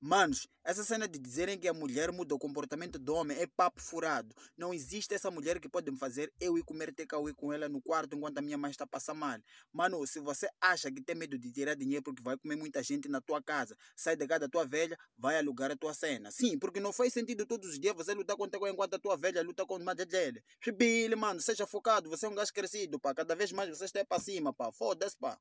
Manos, essa cena de dizerem que a mulher muda o comportamento do homem é papo furado. Não existe essa mulher que pode me fazer eu ir comer takeaway com ela no quarto enquanto a minha mãe está a passar mal. Mano, se você acha que tem medo de tirar dinheiro porque vai comer muita gente na tua casa, sai de casa da tua velha, vai alugar a tua cena. Sim, porque não faz sentido todos os dias você lutar com takeaway enquanto a tua velha luta com o madre dele. Chibile, mano, seja focado, você é um gajo crescido, pá. Cada vez mais você está para cima, pá. Foda-se, pá.